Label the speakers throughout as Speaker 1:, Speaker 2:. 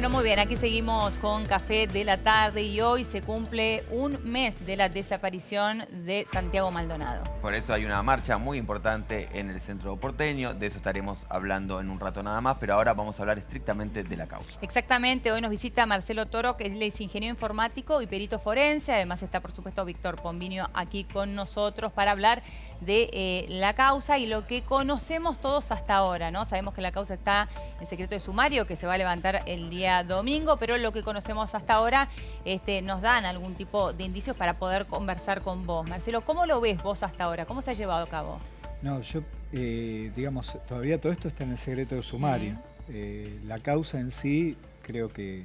Speaker 1: Bueno, muy bien, aquí seguimos con Café de la Tarde y hoy se cumple un mes de la desaparición de Santiago Maldonado.
Speaker 2: Por eso hay una marcha muy importante en el centro porteño, de eso estaremos hablando en un rato nada más, pero ahora vamos a hablar estrictamente de la causa.
Speaker 1: Exactamente, hoy nos visita Marcelo Toro, que es ingeniero informático y perito forense, además está por supuesto Víctor Pombinio aquí con nosotros para hablar de eh, la causa y lo que conocemos todos hasta ahora, ¿no? Sabemos que la causa está en secreto de sumario, que se va a levantar el día domingo, pero lo que conocemos hasta ahora este, nos dan algún tipo de indicios para poder conversar con vos. Marcelo, ¿cómo lo ves vos hasta ahora? ¿Cómo se ha llevado a cabo?
Speaker 3: No, yo, eh, digamos, todavía todo esto está en el secreto de sumario. Eh, la causa en sí, creo que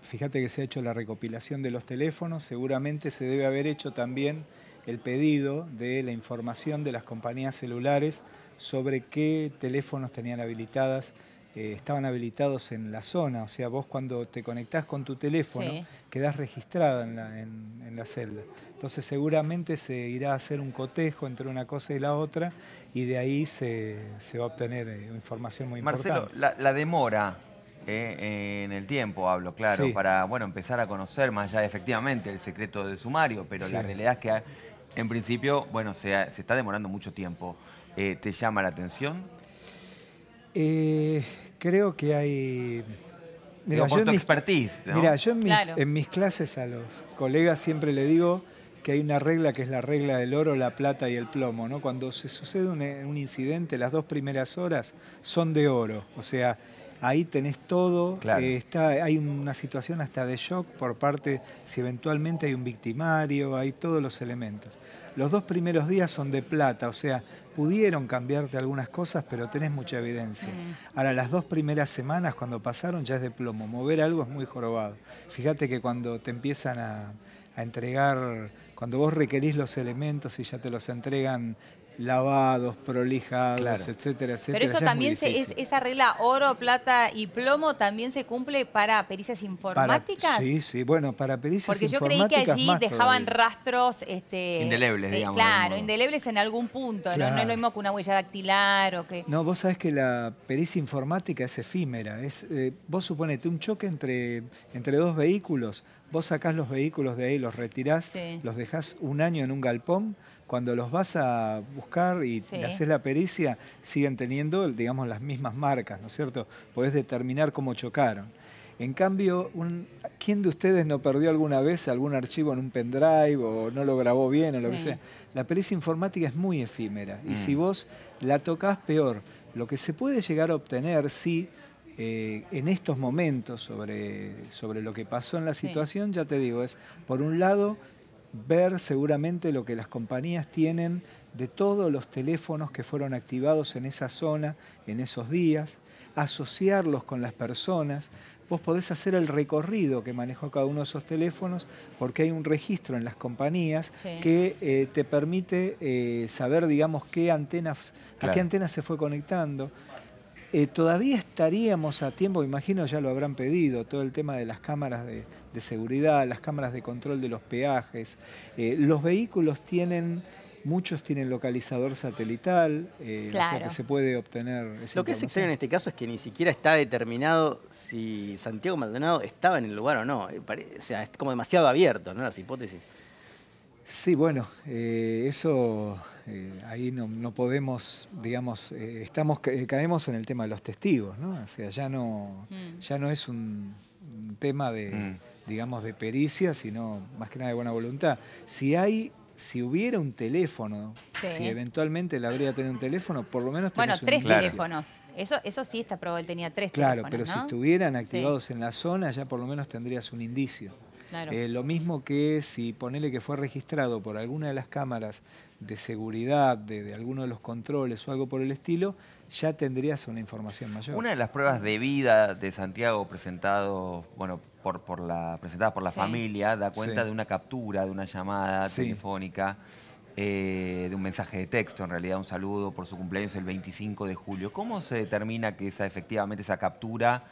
Speaker 3: fíjate que se ha hecho la recopilación de los teléfonos, seguramente se debe haber hecho también el pedido de la información de las compañías celulares sobre qué teléfonos tenían habilitadas, eh, estaban habilitados en la zona. O sea, vos cuando te conectás con tu teléfono, quedas quedás registrada en la, en, celda. Entonces seguramente se irá a hacer un cotejo entre una cosa y la otra y de ahí se, va a obtener eh, información muy importante.
Speaker 2: Marcelo, la, demora eh, en el tiempo hablo, claro, para bueno empezar a conocer más allá efectivamente el secreto de sumario, pero la realidad es que en principio, bueno, se, se está demorando mucho tiempo. Eh, ¿Te llama la atención?
Speaker 3: Eh, creo que hay... Mira, yo, en mis, expertise, yo en mis, clases a los colegas siempre le digo que hay una regla que es la regla del oro, la plata y el plomo. ¿no? Cuando se sucede un, un, incidente, las dos primeras horas son de oro. O sea, ahí tenés todo, eh, está, hay una situación hasta de shock por parte, si eventualmente hay un victimario, hay todos los elementos. Los dos primeros días son de plata, o sea, pudieron cambiarte algunas cosas, pero tenés mucha evidencia. Mm. Ahora, las dos primeras semanas cuando pasaron ya es de plomo, mover algo es muy jorobado. Fíjate que cuando te empiezan a, a entregar, cuando vos requerís los elementos y ya te los entregan lavados, prolijados, etcétera, etcétera. Pero eso también, esa
Speaker 1: regla oro, plata y plomo también se cumple para pericias informáticas. sí,
Speaker 3: sí, bueno, para pericias informáticas. Porque yo creí que allí dejaban
Speaker 1: rastros... Este, indelebles, eh, digamos. claro, indelebles en algún punto, ¿no? es lo mismo que una huella dactilar o que...
Speaker 3: No, vos sabés que la pericia informática es efímera. Es, eh, vos suponete un choque entre, entre dos vehículos, vos sacás los vehículos de ahí, los retirás, los dejás un año en un galpón cuando los vas a buscar y le haces la pericia, siguen teniendo, digamos, las mismas marcas, ¿no es cierto? Podés determinar cómo chocaron. En cambio, ¿quién de ustedes no perdió alguna vez algún archivo en un pendrive o no lo grabó bien o lo que sea? La pericia informática es muy efímera y si mm. vos la tocas, peor. Lo que se puede llegar a obtener sí, eh, en estos momentos sobre, sobre lo que pasó en la situación, ya te digo, es por un lado ver seguramente lo que las compañías tienen de todos los teléfonos que fueron activados en esa zona, en esos días, asociarlos con las personas. Vos podés hacer el recorrido que manejó cada uno de esos teléfonos porque hay un registro en las compañías que eh, te permite eh, saber, digamos, qué antenas, a qué antenas se fue conectando. Eh, todavía estaríamos a tiempo, imagino ya lo habrán pedido, todo el tema de las cámaras de, seguridad, las cámaras de control de los peajes. Eh, los vehículos tienen muchos tienen localizador satelital,
Speaker 4: eh, o sea que se puede obtener Lo que es extraño en este caso es que ni siquiera está determinado si Santiago Maldonado estaba en el lugar o no. O sea, es como demasiado abierto, ¿no? Las hipótesis.
Speaker 3: Sí, bueno, eh, eso eh, ahí no, podemos, digamos, eh, estamos caemos en el tema de los testigos, ¿no? O sea, ya no, mm. ya no es un, tema de, mm. digamos, de pericia, sino más que nada de buena voluntad. Si hay si hubiera un teléfono, si eventualmente la habría tenido un teléfono, por lo menos Bueno, tres teléfonos.
Speaker 1: Eso, eso sí está probado, tenía tres teléfonos. Claro, pero si
Speaker 3: estuvieran activados en la zona, ya por lo menos tendrías un indicio. Eh, lo mismo que si ponele que fue registrado por alguna de las cámaras de seguridad, de, alguno de los controles o algo por el estilo, ya tendrías una información mayor. Una de las pruebas
Speaker 2: de vida de Santiago presentado, bueno, por, la, presentadas por la familia da cuenta de una captura, de una llamada telefónica. Eh, de un mensaje de texto, en realidad un saludo por su cumpleaños el 25 de julio. ¿Cómo se determina que esa, efectivamente esa captura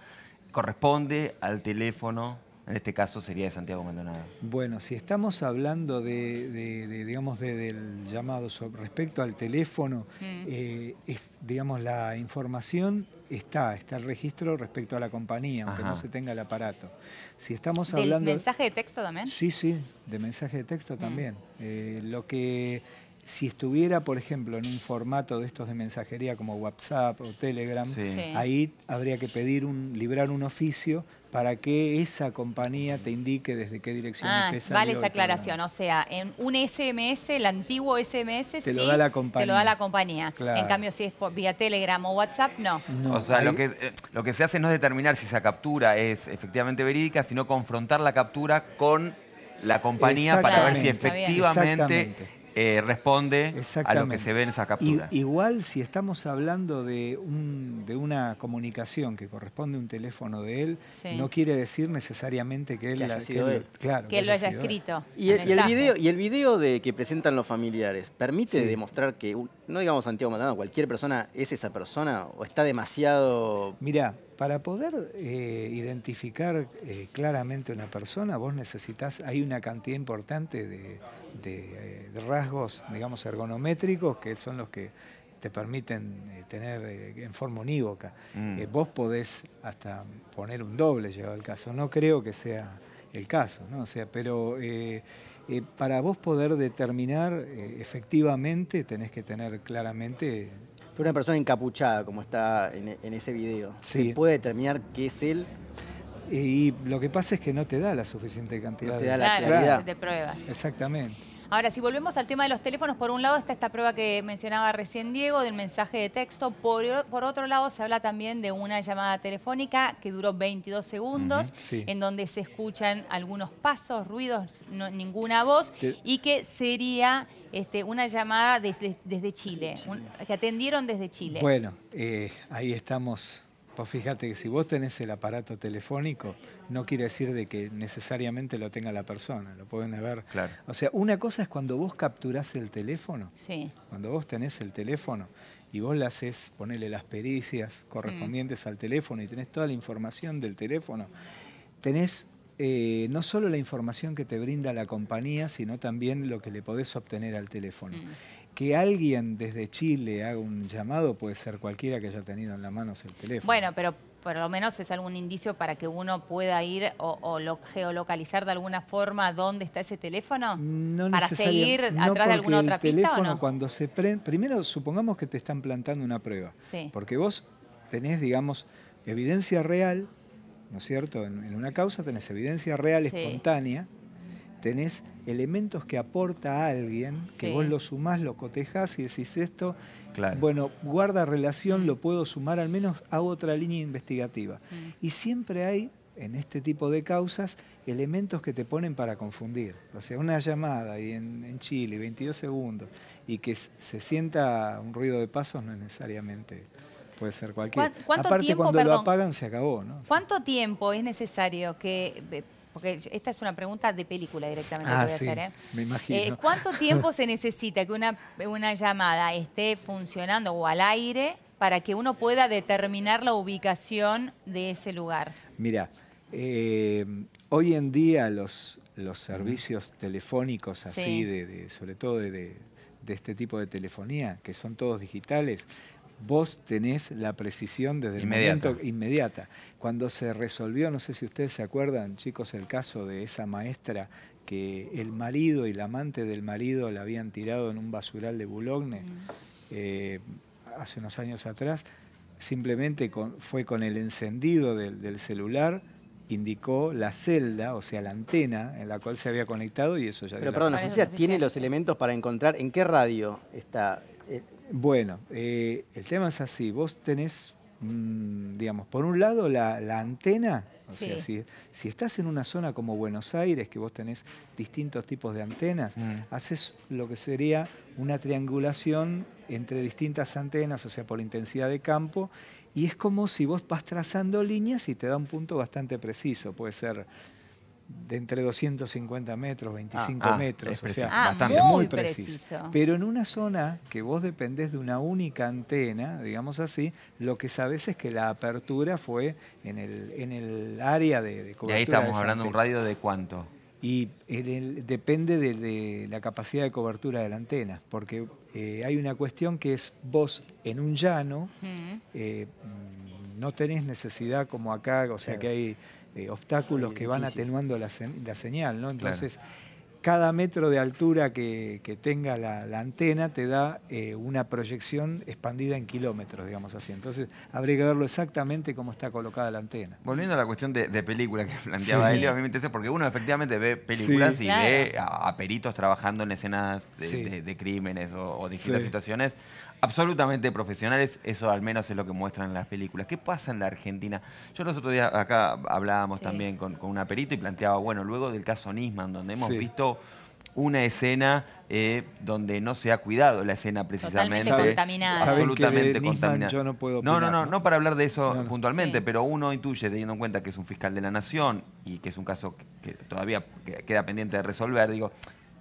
Speaker 2: corresponde al teléfono en este caso sería de Santiago Mendoza.
Speaker 3: Bueno, si estamos hablando de, digamos, del llamado respecto al teléfono, eh, digamos, la información está, está el registro respecto a la compañía, aunque no se tenga el aparato. Si estamos hablando... de mensaje
Speaker 1: de texto también? Sí,
Speaker 3: sí, de mensaje de texto también. Mm. Eh, lo que si estuviera, por ejemplo, en un formato de estos de mensajería como WhatsApp o Telegram, ahí habría que pedir un, librar un oficio para que esa compañía te indique desde qué dirección ah, te Vale esa aclaración,
Speaker 1: o sea, en un SMS, el antiguo SMS, te lo da la compañía. la compañía. En cambio, si es vía Telegram o WhatsApp, no.
Speaker 2: o sea, eh, lo que se hace no es determinar si esa captura es efectivamente verídica, sino confrontar la captura con la compañía para ver si efectivamente eh, responde a lo que se ve en esa captura. igual
Speaker 3: si estamos hablando de, un, de, una comunicación que corresponde a un teléfono
Speaker 4: de él, no
Speaker 3: quiere decir necesariamente que él, lo haya escrito.
Speaker 1: Y,
Speaker 4: el video, y el video de que presentan los familiares permite demostrar que, no digamos Santiago Maldonado, cualquier persona es esa persona o está demasiado...
Speaker 3: Mira, para poder eh, identificar eh, claramente una persona, vos necesitas, hay una cantidad importante de, eh, rasgos, digamos, ergonométricos, que son los que te permiten tener en forma unívoca. Mm. vos podés hasta poner un doble, llegado el caso. No creo que sea el caso, ¿no? sea, pero para vos poder determinar efectivamente tenés que tener claramente
Speaker 4: pero una persona encapuchada, como está en, e, ese video. ¿Puede determinar qué es él? Y lo que pasa es que no te da la suficiente cantidad
Speaker 1: de pruebas.
Speaker 3: Exactamente.
Speaker 1: Ahora, si volvemos al tema de los teléfonos, por un lado está esta prueba que mencionaba recién Diego del mensaje de texto, por, otro lado se habla también de una llamada telefónica que duró 22 segundos, en donde se escuchan algunos pasos, ruidos, ninguna voz, y que sería este, una llamada desde, Chile, que atendieron desde Chile. Bueno,
Speaker 3: eh, ahí estamos. Pues fíjate que si vos tenés el aparato telefónico, no quiere decir de que necesariamente lo tenga la persona, lo pueden ver. O sea, una cosa es cuando vos capturás el teléfono, sí. cuando vos tenés el teléfono y vos le haces ponerle las pericias correspondientes mm. al teléfono y tenés toda la información del teléfono, tenés eh, no solo la información que te brinda la compañía, sino también lo que le podés obtener al teléfono. Mm. Que alguien desde Chile haga un llamado puede ser cualquiera que haya tenido en las manos el teléfono.
Speaker 1: Bueno, pero por lo menos es algún indicio para que uno pueda ir o, geolocalizar de alguna forma dónde está ese teléfono para seguir atrás de alguna otra pista. El teléfono
Speaker 3: cuando se prende, primero supongamos que te están plantando una prueba, porque vos tenés, digamos, evidencia real ¿no es cierto? En, una causa tenés evidencia real, espontánea, tenés elementos que aporta a alguien, que vos lo sumás, lo cotejás y decís esto, bueno, guarda relación, mm. lo puedo sumar al menos a otra línea investigativa. Mm. Y siempre hay, en este tipo de causas, elementos que te ponen para confundir. O sea, una llamada y en, en Chile, 22 segundos, y que se sienta un ruido de pasos no es necesariamente puede ser cualquier. ¿Cuánto Aparte, cuando lo apagan se acabó, ¿no?
Speaker 1: ¿Cuánto tiempo es necesario que eh, porque esta es una pregunta de película directamente ah, que voy a hacer. ¿eh?
Speaker 3: Me eh, imagino. ¿Cuánto tiempo
Speaker 1: se necesita que una, una llamada esté funcionando o al aire para que uno pueda determinar la ubicación de ese lugar?
Speaker 3: Mira, hoy en día los, los servicios telefónicos así, de, sobre todo de este tipo de telefonía, que son todos digitales, vos tenés la precisión desde el momento inmediata. Cuando se resolvió, no sé si ustedes se acuerdan, chicos, el caso de esa maestra que el marido y la amante del marido la habían tirado en un basural de Boulogne mm. eh, hace unos años atrás, simplemente fue con el encendido del, celular indicó la celda, o sea, la antena en la cual se había conectado y eso ya... Pero perdón, ¿la
Speaker 4: tiene los elementos para encontrar en qué radio está
Speaker 3: bueno, eh, el tema es así, vos tenés, mm, digamos, por un lado la, antena, o sea, si, estás en una zona como Buenos Aires, que vos tenés distintos tipos de antenas, mm. haces lo que sería una triangulación entre distintas antenas, o sea, por intensidad de campo, y es como si vos vas trazando líneas y te da un punto bastante preciso, puede ser de entre 250 metros, 25 ah, ah, metros, o sea, ah, bastante, muy, preciso. Pero en una zona que vos dependés de una única antena, digamos así, lo que sabés es que la apertura fue en el, en el área de, cobertura. Y ahí estamos hablando de un
Speaker 2: radio de cuánto.
Speaker 3: Y depende de, la capacidad de cobertura de la antena, porque eh, hay una cuestión que es vos en un llano, eh, no tenés necesidad como acá, o sea que hay eh, obstáculos que van atenuando la, señal, ¿no? Entonces, cada metro de altura que, tenga la, antena te da eh, una proyección expandida en kilómetros, digamos así. Entonces, habría que verlo exactamente cómo está colocada la antena.
Speaker 2: Volviendo a la cuestión de, películas película que planteaba Elio, a mí me interesa porque uno efectivamente ve películas y ve a, peritos trabajando en escenas de, crímenes o, o distintas situaciones absolutamente profesionales, eso al menos es lo que muestran las películas. ¿Qué pasa en la Argentina? Yo nosotros otros días acá hablábamos también con, con, una perito y planteaba, bueno, luego del caso Nisman, donde hemos visto una escena eh, donde no se ha cuidado la escena precisamente. Totalmente contaminada. Absolutamente contaminada. Yo no puedo no, no, no, no, para hablar de eso puntualmente, pero uno intuye, teniendo en cuenta que es un fiscal de la nación y que es un caso que todavía queda pendiente de resolver, digo,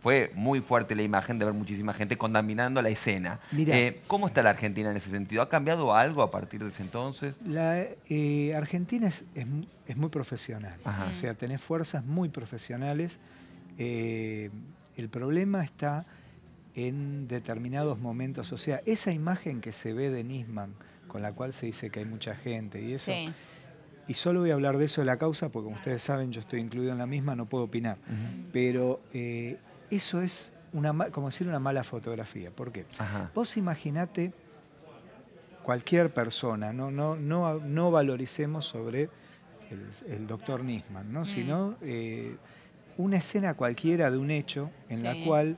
Speaker 2: fue muy fuerte la imagen de ver muchísima gente contaminando la escena. Eh, ¿Cómo está la Argentina en ese sentido? ¿Ha cambiado algo a partir de ese entonces?
Speaker 3: La eh, Argentina es, muy profesional, o sea, tenés fuerzas muy profesionales. Eh, el problema está en determinados momentos, o sea, esa imagen que se ve de Nisman, con la cual se dice que hay mucha gente y eso... Y solo voy a hablar de eso de la causa, porque como ustedes saben, yo estoy incluido en la misma, no puedo opinar. Pero eso es una, como decir una mala fotografía. ¿Por qué? Vos imaginate cualquier persona, no, no, no, no valoricemos sobre el, doctor Nisman, ¿no? Mm. sino eh, una escena cualquiera de un hecho en la cual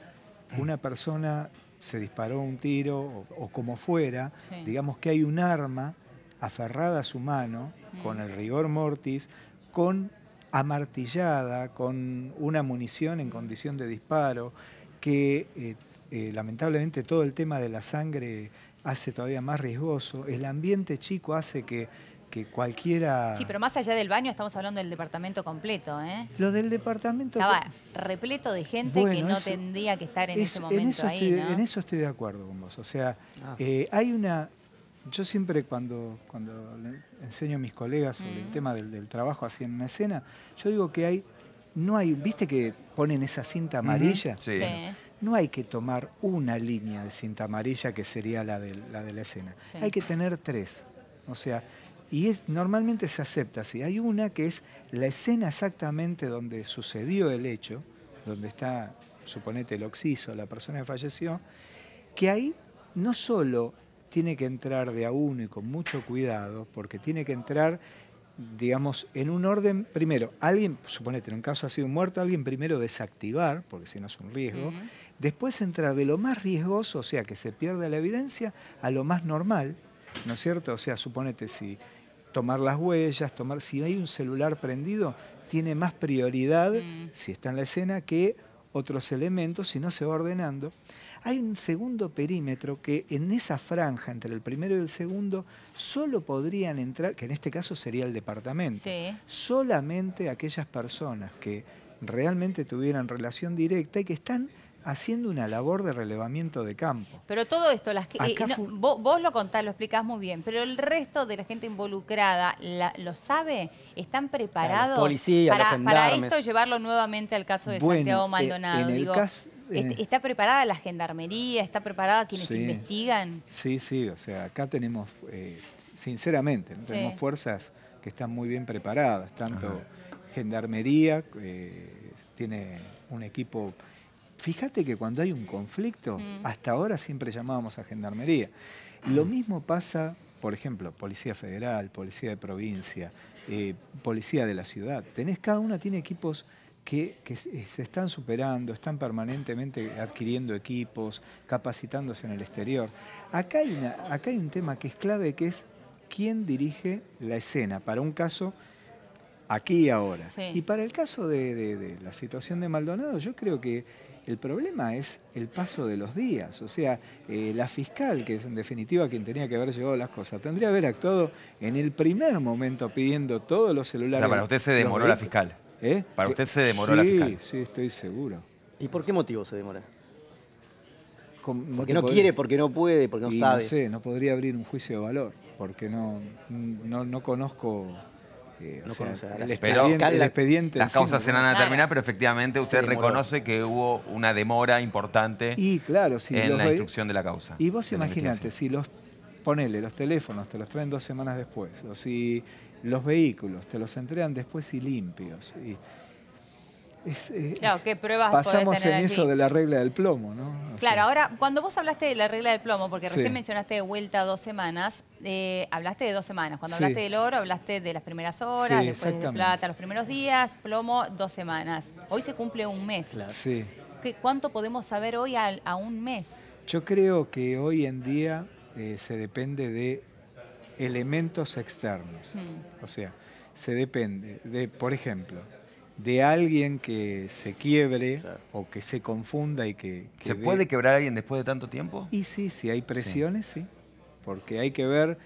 Speaker 3: una persona se disparó un tiro o, como fuera, digamos que hay un arma aferrada a su mano, mm. con el rigor mortis, con amartillada con una munición en condición de disparo, que eh, eh, lamentablemente todo el tema de la sangre hace todavía más riesgoso, el ambiente chico hace que que cualquiera... Sí,
Speaker 1: pero más allá del baño estamos hablando del departamento completo, ¿eh? Lo
Speaker 3: del departamento... Estaba
Speaker 1: repleto de gente que no tendría que estar en ese momento en eso ahí, En
Speaker 3: eso estoy de acuerdo con vos. O sea, ah. eh, hay una... Yo siempre cuando, cuando enseño a mis colegas sobre el mm. tema del, trabajo así en una escena, yo digo que hay, no hay, viste que ponen esa cinta amarilla, sí. no hay que tomar una línea de cinta amarilla que sería la de la, escena, hay que tener tres, o sea, y es, normalmente se acepta así, hay una que es la escena exactamente donde sucedió el hecho, donde está, suponete, el oxiso, la persona que falleció, que ahí no solo tiene que entrar de a uno y con mucho cuidado, porque tiene que entrar, digamos, en un orden, primero, alguien, suponete, en un caso ha sido muerto, alguien primero desactivar, porque si no es un riesgo, después entrar de lo más riesgoso, o sea, que se pierda la evidencia, a lo más normal, ¿no es cierto? O sea, suponete si tomar las huellas, tomar, si hay un celular prendido, tiene más prioridad, mm. si está en la escena, que otros elementos, si no se va ordenando hay un segundo perímetro que en esa franja entre el primero y el segundo solo podrían entrar, que en este caso sería el departamento, solamente aquellas personas que realmente tuvieran relación directa y que están haciendo una labor de relevamiento de campo.
Speaker 1: Pero todo esto, las que, eh, vos, lo contás, lo explicás muy bien, pero el resto de la gente involucrada, ¿lo sabe? ¿Están preparados para, esto llevarlo nuevamente al caso de Santiago eh, Maldonado? digo, eh, ¿Está preparada la gendarmería? ¿Está preparada quienes investigan?
Speaker 3: Sí, sí, o sea, acá tenemos, eh, sinceramente, tenemos fuerzas que están muy bien preparadas, tanto gendarmería, eh, tiene un equipo... Fíjate que cuando hay un conflicto, mm. hasta ahora siempre llamábamos a gendarmería. Lo mm. mismo pasa, por ejemplo, Policía Federal, Policía de Provincia, Policía de la Ciudad. Tenés, cada una tiene equipos que, se están superando, están permanentemente adquiriendo equipos, capacitándose en el exterior. Acá hay, un tema que es clave, que es quién dirige la escena, para un caso aquí y ahora. Y para el caso de, la situación de Maldonado, yo creo que el problema es el paso de los días, o sea, eh, la fiscal, que es en definitiva quien tenía que haber llevado las cosas, tendría que haber actuado en el primer momento pidiendo todos los celulares.
Speaker 2: O para
Speaker 4: usted se demoró la fiscal. ¿Eh? Para usted se demoró la fiscal. Sí, estoy seguro. ¿Y por qué motivo se demora? porque no, quiere, porque no puede, porque no sabe. No no podría
Speaker 3: abrir un juicio de valor, porque no, no, conozco eh, el, expediente, Las causas se van a terminar, pero efectivamente usted reconoce
Speaker 2: que hubo una demora importante y, claro, en la instrucción de la causa. Y vos imagínate,
Speaker 3: si los ponele, los teléfonos te los traen dos semanas después, o si los vehículos, te los entregan después y limpios. Y eh,
Speaker 1: claro, ¿qué pruebas pasamos tener en eso
Speaker 3: de la regla del plomo, ¿no? claro,
Speaker 1: ahora, cuando vos hablaste de la regla del plomo, porque recién mencionaste de vuelta dos semanas, eh, hablaste de dos semanas. Cuando hablaste del oro, hablaste de las primeras horas, después de plata, los primeros días, plomo, dos semanas. Hoy se cumple un mes. Claro. Sí. ¿Cuánto podemos saber hoy a, un mes?
Speaker 3: Yo creo que hoy en día eh, se depende de elementos externos. Hmm. O sea, se depende de, por ejemplo, de alguien que se quiebre o que se confunda y que... ¿Se puede quebrar alguien después de tanto tiempo? Y sí, si hay presiones, sí. Porque hay que ver...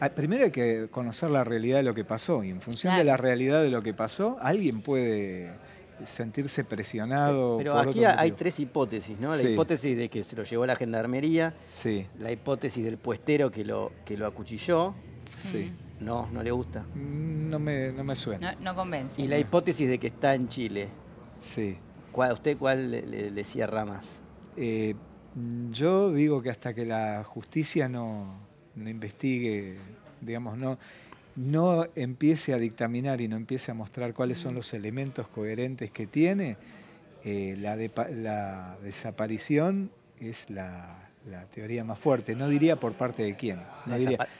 Speaker 3: Ah, primero hay que conocer la realidad de lo que pasó y en función de la realidad de lo que pasó, alguien puede sentirse presionado. Pero aquí hay tres
Speaker 4: hipótesis, ¿no? La hipótesis de que se lo llevó la gendarmería, sí. la hipótesis del puestero que lo, que lo acuchilló. Sí. No, no le gusta. Mm, no me, suena.
Speaker 1: No, convence. Y la
Speaker 4: hipótesis de que está en Chile. Sí. ¿Cuál, ¿Usted cuál le, decía cierra más? Eh,
Speaker 3: yo digo que hasta que la justicia no, no investigue, digamos, no no empiece a dictaminar y no empiece a mostrar cuáles son los elementos coherentes que tiene, eh, la, desaparición es la, teoría más fuerte. No diría por parte de quién.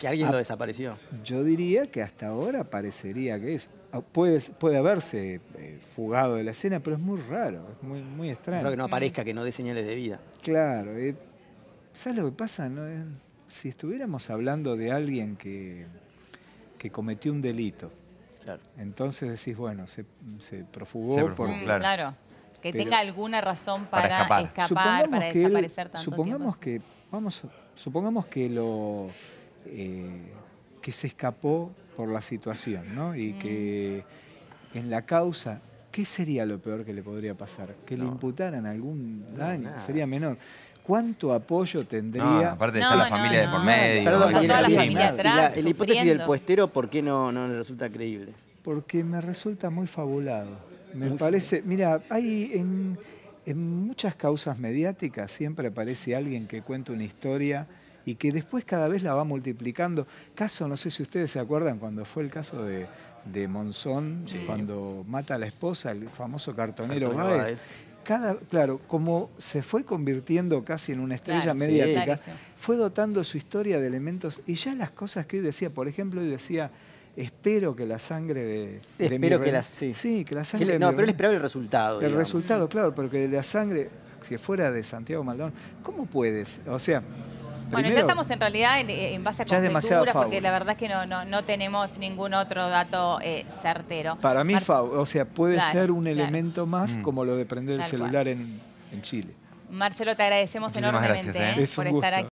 Speaker 3: que alguien lo ah,
Speaker 4: desapareció.
Speaker 3: Yo diría que hasta ahora parecería que es. Puede, puede haberse eh, fugado de la escena, pero es muy raro,
Speaker 4: es muy, muy extraño. Claro que no aparezca, que no dé señales de vida.
Speaker 3: Claro. Eh, ¿Sabes lo que pasa? Si estuviéramos hablando de alguien que que cometió un delito. Entonces decís, bueno, se, se profugó, por... claro. claro. Que tenga
Speaker 1: alguna razón para, escapar, para que desaparecer supongamos
Speaker 3: Que, vamos, supongamos que lo... Eh, que se escapó por la situación, ¿no? Y mm. que en la causa, ¿qué sería lo peor que le podría pasar? Que le imputaran algún daño, sería menor. ¿Cuánto apoyo tendría? No, aparte está la familia de por medio. Perdón, la, hipótesis del
Speaker 4: puestero, ¿por qué no, le resulta creíble?
Speaker 3: Porque me resulta muy fabulado. Me parece, mira, hay en, muchas causas mediáticas siempre aparece alguien que cuenta una historia y que después cada vez la va multiplicando. Caso, no sé si ustedes se acuerdan cuando fue el caso de, Monzón, cuando mata a la esposa, el famoso cartonero, Báez, claro, como se fue convirtiendo casi en una estrella mediática, fue dotando su historia de elementos y ya las cosas que hoy decía, por ejemplo, hoy decía, espero que la sangre de, de espero que la, sí. que la sangre No, pero él
Speaker 4: esperaba el resultado. El
Speaker 3: resultado, claro, porque la sangre, si fuera de Santiago Maldonado, ¿cómo puedes? O sea, bueno, ya estamos
Speaker 1: en realidad en, eh, base a conjeturas, porque la verdad es que no, no, tenemos ningún otro dato eh, certero. Para
Speaker 3: mí, o sea, puede ser un elemento más mm. como lo de prender el celular en, Chile.
Speaker 1: Marcelo, te agradecemos enormemente eh, por estar aquí.